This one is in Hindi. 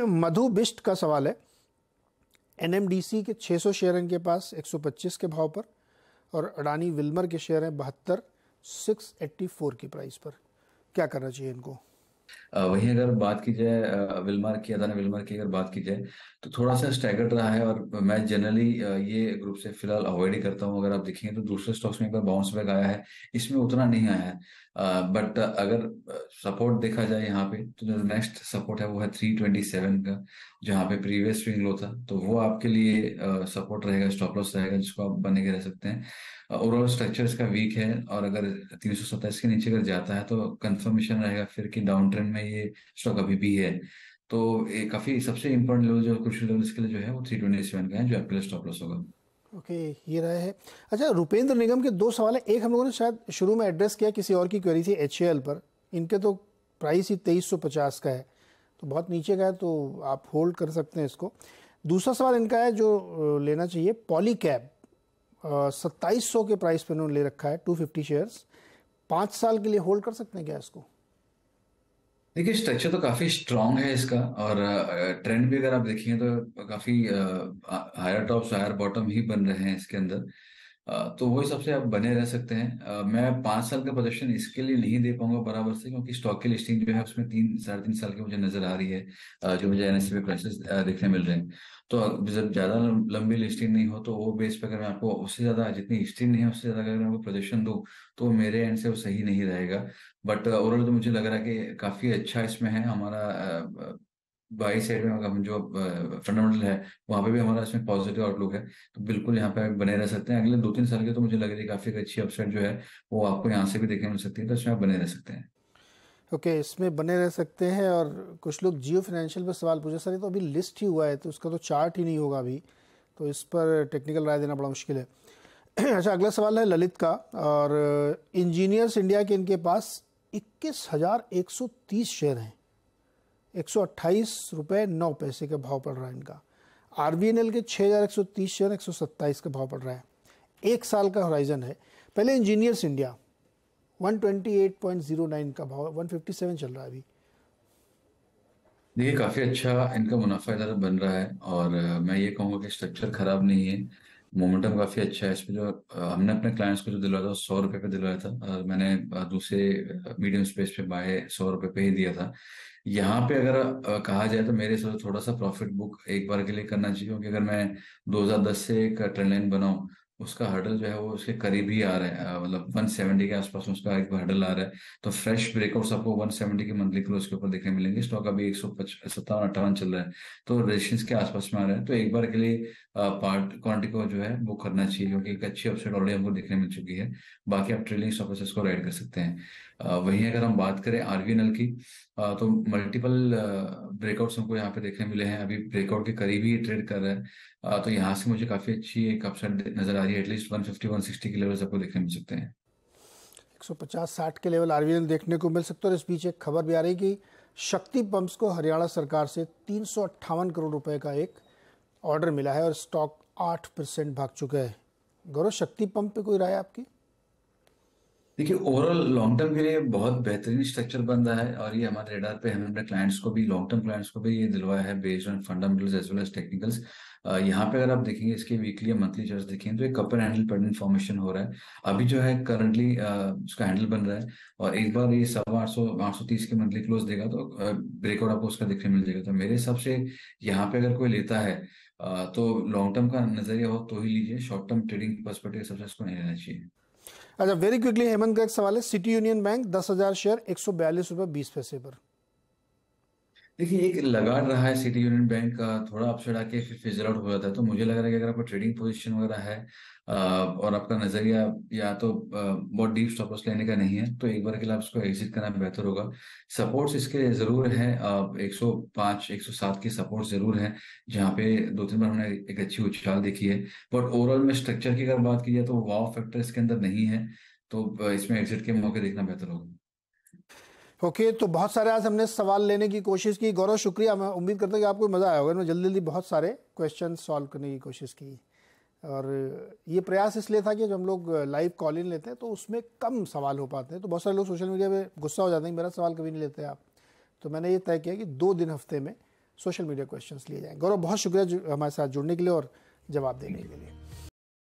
मधु बिस्ट का सवाल है एनएमडीसी के 600 शेयर इनके पास 125 के भाव पर और अडानी विल्मर के शेयर हैं बहत्तर फोर की प्राइस पर क्या करना चाहिए इनको वही अगर बात की जाए विलमार की अदाना विलमार की अगर बात की जाए तो थोड़ा सा स्टैगर्ड रहा है और मैं जनरली ये ग्रुप से फिलहाल अवॉइड ही करता हूँ अगर आप देखेंगे तो दूसरे स्टॉक्स में एक बार बाउंस बैक आया है इसमें उतना नहीं आया है बट अगर सपोर्ट देखा जाए यहाँ पे तो जो नेक्स्ट सपोर्ट है वो है थ्री ट्वेंटी सेवन का जहाँ पे प्रीवियस स्विंग लो था तो वो आपके लिए सपोर्ट रहेगा स्टॉप लॉस रहेगा जिसको आप बने के रह सकते हैं ओवरऑल स्ट्रक्चर इसका वीक है और अगर तीन सौ सत्ताईस के नीचे अगर जाता है तो कंफर्मेशन रहेगा फिर कि डाउन ट्रेंड में है ये स्टॉक अभी भी है तो ये काफी सबसे इम्पोर्टेंट लेवल जो कुछ लेवल इसके लिए जो है वो थ्री ट्वेंटी सेवन का है जो आपके लिए स्टॉप लॉस होगा ओके okay, ये रहा है अच्छा रुपेंद्र निगम के दो सवाल है एक हम लोगों ने शायद शुरू में एड्रेस किया किसी और की क्वेरी थी एच पर इनके तो प्राइस ही तेईस सौ पचास का है तो बहुत नीचे का है तो आप होल्ड कर सकते हैं इसको दूसरा सवाल इनका है जो लेना चाहिए पॉली कैब सत्ताईस सौ के प्राइस पर इन्होंने ले रखा है टू फिफ्टी शेयर्स पाँच साल के लिए होल्ड कर सकते हैं क्या इसको देखिए स्ट्रक्चर तो काफ़ी स्ट्रांग है इसका और ट्रेंड भी अगर आप देखिए तो काफ़ी हायर टॉप हायर बॉटम ही बन रहे हैं इसके अंदर तो वही सबसे आप बने रह सकते हैं मैं पांच साल का प्रदर्शन इसके लिए नहीं दे पाऊंगा बराबर से क्योंकि स्टॉक की लिस्टिंग जो है उसमें तीन साढ़े तीन साल की मुझे नजर आ रही है जो मुझे एनएससी में क्राइसिस देखने मिल रहे हैं तो जब ज्यादा लंबी लिस्टिंग नहीं हो तो वो बेस पर अगर मैं आपको उससे ज्यादा जितनी हिस्ट्री नहीं है उससे ज्यादा अगर मैं आपको प्रदर्शन दू तो मेरे एंड से वो सही नहीं रहेगा बट ओवरऑल तो मुझे लग रहा है कि काफी अच्छा इसमें है हमारा बाई साइड में हम जो फंडामेंटल है वहाँ पे भी हमारा इसमें पॉजिटिव आउटलुक है तो बिल्कुल यहाँ पे बने रह सकते हैं अगले दो तीन साल के तो मुझे लग रही है काफ़ी अच्छी अपसाइड जो है वो आपको यहाँ से भी देखने मिल सकती है तो इसमें आप बने रह सकते हैं ओके okay, इसमें बने रह सकते हैं और कुछ लोग जियो फाइनेंशियल पर सवाल पूछे सर ये तो अभी लिस्ट ही हुआ है तो उसका तो चार्ट ही नहीं होगा अभी तो इस पर टेक्निकल राय देना बड़ा मुश्किल है अच्छा अगला सवाल है ललित का और इंजीनियर्स इंडिया के इनके पास इक्कीस शेयर हैं एक सौ नौ पैसे के भाव पड़ रहा है इनका आर एन एल के छः हज़ार एक सौ तीस शेयर एक सौ सत्ताईस का भाव पड़ रहा है एक साल का होराइजन है पहले इंजीनियर्स इंडिया 128.09 का भाव 157 चल रहा है अभी देखिए काफ़ी अच्छा इनका मुनाफा इधर बन रहा है और मैं ये कहूँगा कि स्ट्रक्चर ख़राब नहीं है मोमेंटम काफी अच्छा है इसमें जो हमने अपने क्लाइंट्स को जो दिलवाया था सौ रुपए पे दिलवाया था और मैंने दूसरे मीडियम स्पेस पे बाय सौ रुपए पे ही दिया था यहाँ पे अगर कहा जाए तो मेरे हिसाब से थोड़ा सा प्रॉफिट बुक एक बार के लिए करना चाहिए क्योंकि अगर मैं 2010 से एक ट्रेंड लाइन बनाऊँ उसका हर्डल जो है वो उसके करीब ही आ रहा है मतलब 170 के आसपास उसका एक हर्डल आ रहा है तो फ्रेश ब्रेकआउट्स आपको 170 के मंथली क्लोज के ऊपर देखने मिलेंगे स्टॉक अभी एक सौ सत्तावन अट्ठावन चल रहा है तो रेजिस्टेंस के आसपास में आ रहा है तो एक बार के लिए पार्ट क्वांटिटी को जो है वो करना चाहिए क्योंकि एक अच्छी अपसाइड ऑलरेडी हमको देखने मिल चुकी है बाकी आप ट्रेलिंग स्टॉप को राइड कर सकते हैं वहीं अगर हम बात करें आरवीएनएल की तो मल्टीपल ब्रेकआउट्स हमको यहाँ पे देखने मिले हैं अभी ब्रेकआउट के करीब ही ट्रेड कर रहा है तो यहाँ से मुझे काफी अच्छी एक अपसाइड नजर आ रही है ये एटलीस्ट 150 160 के लेवल आपको देखने मिल सकते हैं 150-60 के लेवल आरवीएल देखने को मिल सकता है और इस बीच एक खबर भी आ रही कि शक्ति पंप्स को हरियाणा सरकार से तीन करोड़ रुपए का एक ऑर्डर मिला है और स्टॉक आठ परसेंट भाग चुका है गौरव शक्ति पंप पे कोई राय आपकी देखिए ओवरऑल लॉन्ग टर्म के लिए बहुत बेहतरीन स्ट्रक्चर बन रहा है और ये हमारे रेडार पे हमने अपने क्लाइंट्स को भी लॉन्ग टर्म क्लाइंट्स को भी ये दिलवाया है based on fundamentals as well as technicals यहाँ पे अगर आप देखेंगे इसके वीकली या मंथली चार्ज देखेंगे तो एक कपर हैंडल पर फॉर्मेशन हो रहा है अभी जो है करंटली उसका हैंडल बन रहा है और एक बार ये सवा आठ सौ आठ सौ तीस के मंथली क्लोज देगा तो ब्रेकआउट आपको उसका देखने मिल जाएगा तो मेरे हिसाब से यहाँ पे अगर कोई लेता है तो लॉन्ग टर्म का नजरिया हो तो ही लीजिए शॉर्ट टर्म ट्रेडिंग पर्सपेक्टिव सबसे इसको नहीं लेना चाहिए अच्छा वेरी क्विकली हेमंत का एक सवाल है सिटी यूनियन बैंक दस हज़ार शेयर एक सौ बयालीस रुपये बीस पैसे पर देखिए एक लगाड़ रहा है सिटी यूनियन बैंक का थोड़ा अप आके फिर फिजल आउट हो जाता है तो मुझे लग रहा है कि अगर आपका ट्रेडिंग पोजीशन वगैरह है और आपका नजरिया या तो बहुत डीप स्टॉप लेने का नहीं है तो एक बार के लिए आप एग्जिट करना बेहतर होगा सपोर्ट्स इसके जरूर है एक सौ पांच एक सौ सात की सपोर्ट जरूर है जहाँ पे दो तीन बार हमने एक अच्छी उछाल देखी है बट ओवरऑल में स्ट्रक्चर की अगर बात की जाए तो वाव फैक्टर इसके अंदर नहीं है तो इसमें एग्जिट के मौके देखना बेहतर होगा ओके okay, तो बहुत सारे आज हमने सवाल लेने की कोशिश की गौरव शुक्रिया मैं उम्मीद करता हूँ कि आपको मज़ा आया होगा मैं जल्दी जल्दी बहुत सारे क्वेश्चन सॉल्व करने की कोशिश की और ये प्रयास इसलिए था कि जब हम लोग लाइव कॉल इन लेते हैं तो उसमें कम सवाल हो पाते हैं तो बहुत सारे लोग सोशल मीडिया पे गुस्सा हो जाते हैं मेरा सवाल कभी नहीं लेते आप तो मैंने ये तय किया कि दो दिन हफ्ते में सोशल मीडिया क्वेश्चन लिए जाएँ गौरव बहुत शुक्रिया हमारे साथ जुड़ने के लिए और जवाब देने के लिए